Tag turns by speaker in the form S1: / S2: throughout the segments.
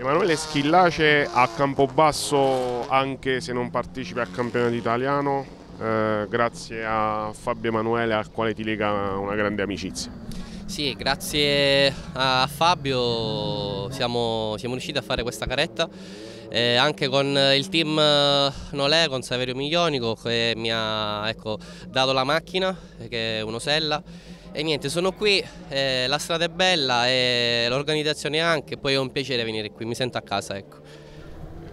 S1: Emanuele Schillace a Campobasso anche se non partecipi al campionato italiano, eh, grazie a Fabio Emanuele al quale ti lega una grande
S2: amicizia. Sì, grazie a Fabio siamo, siamo riusciti a fare questa caretta eh, anche con il team eh, Nolè, con Saverio Miglionico che mi ha ecco, dato la macchina che è un'osella e niente, sono qui, eh, la strada è bella e eh, l'organizzazione anche, poi è un piacere venire qui, mi sento a casa, ecco.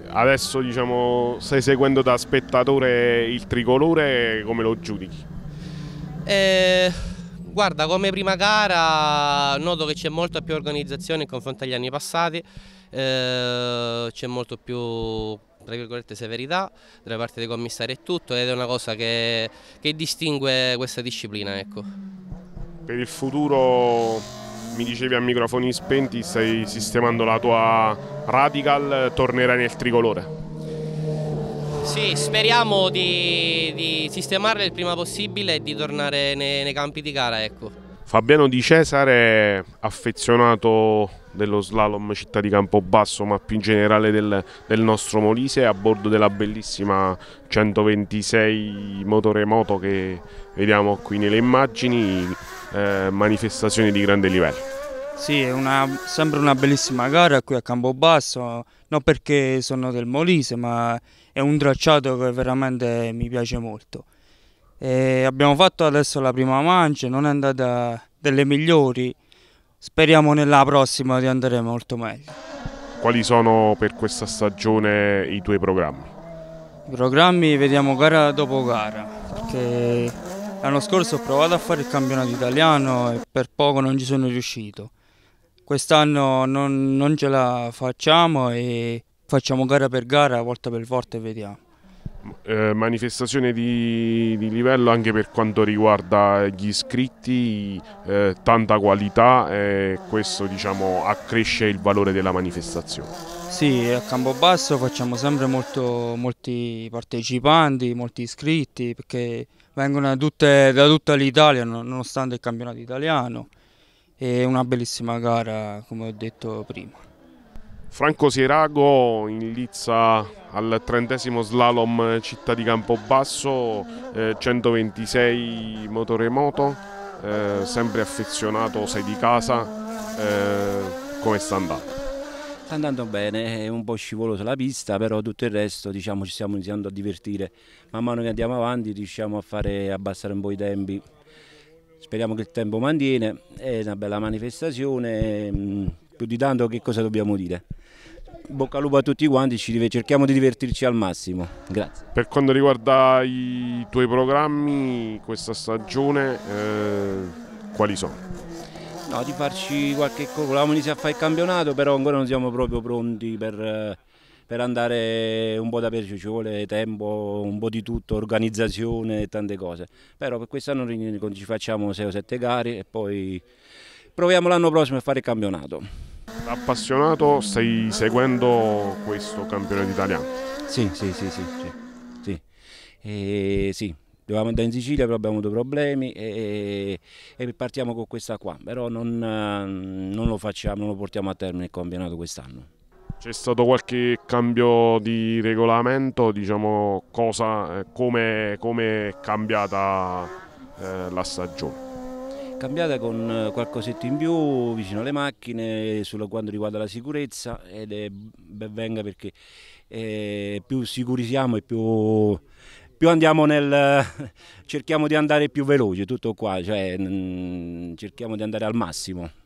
S1: Adesso diciamo, stai seguendo da spettatore il tricolore, come lo giudichi?
S2: Eh, guarda, come prima gara noto che c'è molta più organizzazione in confronto agli anni passati, eh, c'è molto più tra virgolette severità da parte dei commissari e tutto ed è una cosa che, che distingue questa disciplina ecco. Per il
S1: futuro mi dicevi a microfoni spenti stai sistemando la tua Radical, tornerai nel tricolore?
S2: Sì, speriamo di, di sistemarla il prima possibile e di tornare nei, nei campi di gara, ecco.
S1: Fabiano Di Cesare, affezionato dello slalom città di Campobasso, ma più in generale del, del nostro Molise, a bordo della bellissima 126 motore moto che vediamo qui nelle immagini eh, manifestazioni di grande livello.
S3: Sì, è una, sempre una bellissima gara qui a Campobasso, non perché sono del Molise, ma è un tracciato che veramente mi piace molto. E abbiamo fatto adesso la prima mancia, non è andata delle migliori, speriamo nella prossima di andare molto meglio.
S1: Quali sono per questa stagione i tuoi programmi?
S3: I programmi vediamo gara dopo gara, perché L'anno scorso ho provato a fare il campionato italiano e per poco non ci sono riuscito. Quest'anno non, non ce la facciamo e facciamo gara per gara, volta per volta e vediamo
S1: eh, manifestazione di, di, livello anche per quanto riguarda gli iscritti, eh, tanta qualità e questo diciamo, accresce il valore della manifestazione.
S3: Sì, a Campobasso facciamo sempre molto, molti partecipanti, molti iscritti perché vengono tutte, da tutta l'Italia nonostante il campionato italiano. È una bellissima gara come ho detto prima.
S1: Franco Sierago in lizza al trentesimo slalom città di Campobasso, eh, 126 motoremoto, eh, sempre
S4: affezionato, sei di casa, eh, come sta andando? Sta andando bene, è un po' scivoloso la pista, però tutto il resto diciamo, ci stiamo iniziando a divertire. Man mano che andiamo avanti riusciamo a fare, abbassare un po' i tempi. Speriamo che il tempo mantiene, è una bella manifestazione mm, più di tanto che cosa dobbiamo dire? Bocca al lupo a tutti quanti, cerchiamo di divertirci al massimo. Grazie. Per quanto riguarda i tuoi programmi questa stagione, eh, quali sono? No, di farci qualche cosa. Volevamo iniziare a fare il campionato, però ancora non siamo proprio pronti per, per andare un po' dappertutto. Ci vuole tempo, un po' di tutto, organizzazione e tante cose. Però per quest'anno ci facciamo 6 o 7 gare e poi proviamo l'anno prossimo a fare il campionato appassionato stai seguendo questo campionato italiano? Sì, sì, sì, sì. sì. sì. E, sì. Dovevamo andare in Sicilia, però abbiamo avuto problemi e, e partiamo con questa qua. Però non, non, lo facciamo, non lo portiamo a termine il campionato quest'anno.
S1: C'è stato qualche cambio di regolamento, diciamo, cosa, eh, come, come è cambiata eh, la stagione?
S4: cambiata con eh, qualcosetto in più vicino alle macchine solo quanto riguarda la sicurezza ed è ben venga perché eh, più sicuri siamo e più, più andiamo nel cerchiamo di andare più veloce tutto qua cioè mh, mm, cerchiamo di andare al massimo